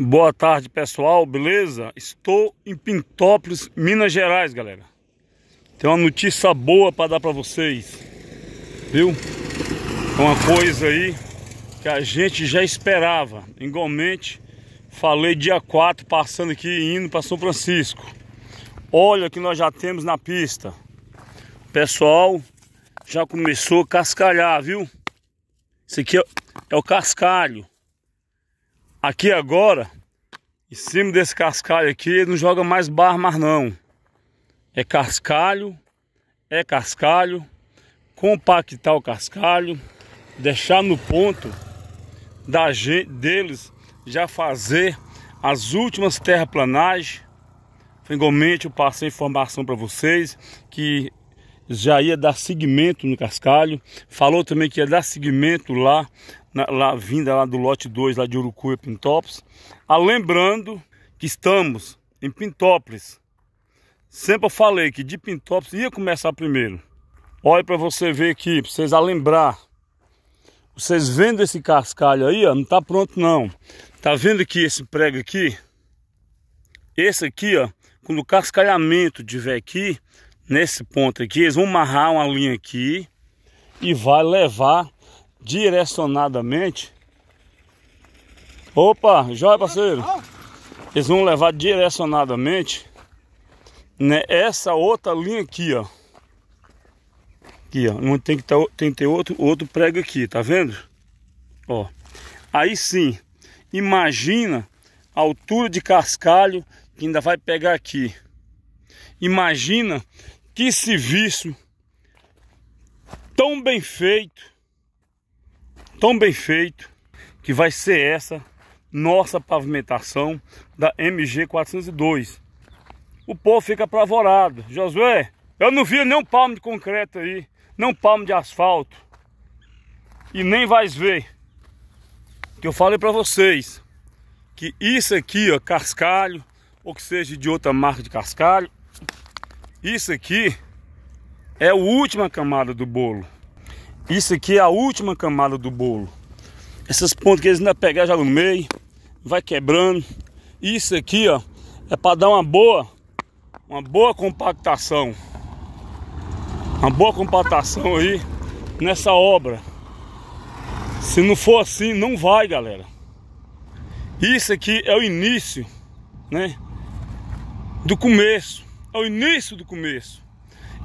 Boa tarde pessoal, beleza? Estou em Pintópolis, Minas Gerais, galera. Tem uma notícia boa para dar para vocês, viu? É uma coisa aí que a gente já esperava. Igualmente, falei dia 4 passando aqui indo para São Francisco. Olha o que nós já temos na pista. O pessoal já começou a cascalhar, viu? Isso aqui é, é o cascalho. Aqui agora, em cima desse cascalho aqui, ele não joga mais barra mais não. É cascalho, é cascalho, compactar o cascalho, deixar no ponto da gente, deles já fazer as últimas terraplanagens. Finalmente eu passei informação para vocês que já ia dar seguimento no cascalho. Falou também que ia dar seguimento lá na, lá, vinda lá do lote 2, lá de Urucu e Pintópolis. Ah, lembrando que estamos em Pintópolis. Sempre eu falei que de Pintópolis ia começar primeiro. Olha para você ver aqui, para vocês a lembrar. Vocês vendo esse cascalho aí, ó, não tá pronto não. Tá vendo aqui esse prego aqui? Esse aqui, ó, quando o cascalhamento tiver aqui, nesse ponto aqui, eles vão amarrar uma linha aqui e vai levar direcionadamente. Opa, joia parceiro. Eles vão levar direcionadamente né, essa outra linha aqui, ó. Aqui, ó. tem que, tá, tem que ter outro, outro prego aqui, tá vendo? Ó. Aí sim, imagina a altura de cascalho que ainda vai pegar aqui. Imagina que serviço tão bem feito tão bem feito que vai ser essa nossa pavimentação da MG 402. O povo fica apavorado. Josué, eu não vi nem um palmo de concreto aí, nem um palmo de asfalto. E nem vais ver. Que eu falei para vocês que isso aqui, ó, cascalho, ou que seja de outra marca de cascalho, isso aqui é a última camada do bolo. Isso aqui é a última camada do bolo. Essas pontas que eles ainda pegar, já no meio, vai quebrando. Isso aqui, ó, é para dar uma boa, uma boa compactação. Uma boa compactação aí nessa obra. Se não for assim, não vai, galera. Isso aqui é o início, né? Do começo. É o início do começo.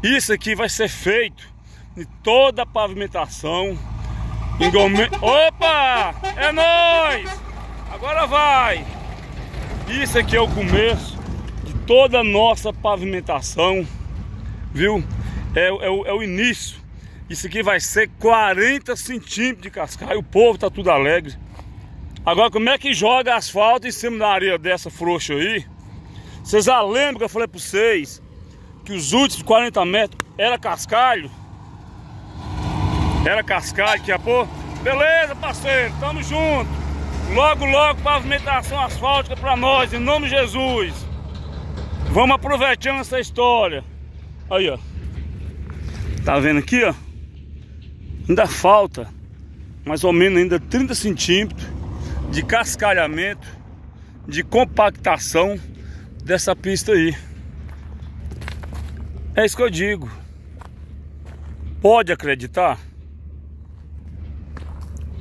Isso aqui vai ser feito de toda a pavimentação. Engome... Opa! É nós! Agora vai! Isso aqui é o começo de toda a nossa pavimentação, viu? É, é, o, é o início. Isso aqui vai ser 40 centímetros de cascalho. O povo tá tudo alegre. Agora, como é que joga asfalto em cima da areia dessa frouxa aí? Vocês já lembram que eu falei para vocês que os últimos 40 metros era cascalho? Era cascalho, que pôr. Beleza, parceiro, tamo junto. Logo, logo, pavimentação asfáltica pra nós, em nome de Jesus. Vamos aproveitando essa história. Aí, ó. Tá vendo aqui, ó? Ainda falta mais ou menos ainda 30 centímetros de cascalhamento, de compactação dessa pista aí. É isso que eu digo. Pode acreditar?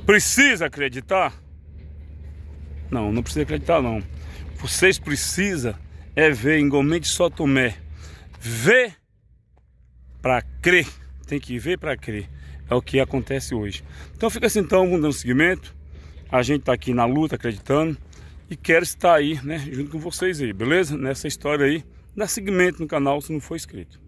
Precisa acreditar? Não, não precisa acreditar não. Vocês precisam é ver igualmente só Tomé. Ver para crer. Tem que ver para crer. É o que acontece hoje. Então fica assim então, vamos dando seguimento. A gente está aqui na luta, acreditando. E quero estar aí, né, junto com vocês aí, beleza? Nessa história aí. Dá seguimento no canal se não for inscrito.